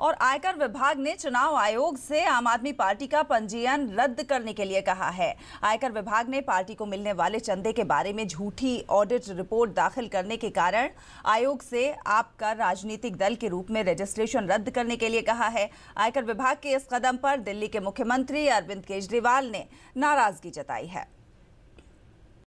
और आयकर विभाग ने चुनाव आयोग से आम आदमी पार्टी का पंजीयन रद्द करने के लिए कहा है आयकर विभाग ने पार्टी को मिलने वाले चंदे के बारे में झूठी ऑडिट रिपोर्ट दाखिल करने के कारण आयोग से आपका राजनीतिक दल के रूप में रजिस्ट्रेशन रद्द करने के लिए कहा है आयकर विभाग के इस कदम पर दिल्ली के मुख्यमंत्री अरविंद केजरीवाल ने नाराजगी जताई है